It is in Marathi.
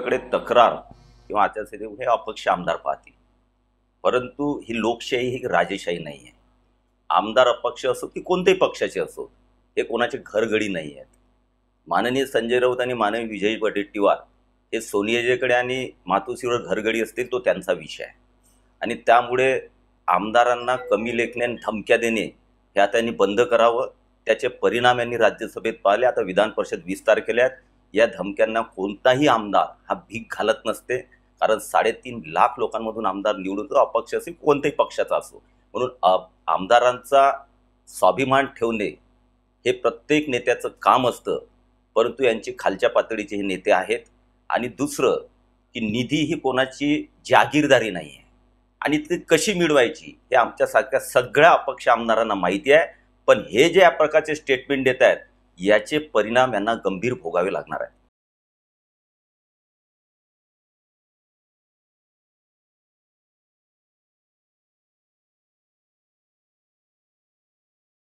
कडे तक्रार किंवा आचारसंहिते हे अपक्ष आमदार पाहतील परंतु ही लोकशाही ही राजेशाही नाही आहे आमदार अपक्ष असो की कोणत्याही पक्षाचे असो हे कोणाचे घरगडी नाही आहेत माननीय संजय राऊत आणि माननीय विजय वडेट्टीवार हे सोनियाजीकडे आणि मातोश्रीवर घरगडी असतील तो त्यांचा विषय आहे आणि त्यामुळे आमदारांना कमी लेखणे आणि धमक्या देणे हे आता बंद करावं त्याचे परिणाम यांनी राज्यसभेत पाहिले आता विधान परिषद वीस तारखेला आहेत या धमक्यांना कोणताही आमदार हा भीक घालत नसते कारण साडेतीन लाख लोकांमधून आमदार निवडून तो अपक्ष असेल कोणत्याही पक्षाचा असो म्हणून आमदारांचा स्वाभिमान ठेवणे हे प्रत्येक नेत्याचं काम असतं परंतु यांची खालच्या पातळीचे हे नेते आहेत आणि दुसरं की निधी ही कोणाची जागीरदारी नाही आहे आणि ती कशी मिळवायची हे आमच्यासारख्या सगळ्या अपक्ष आमदारांना माहिती आहे पण हे जे या प्रकारचे स्टेटमेंट देत आहेत याचे परिणाम यांना गंभीर भोगावे लागणार आहे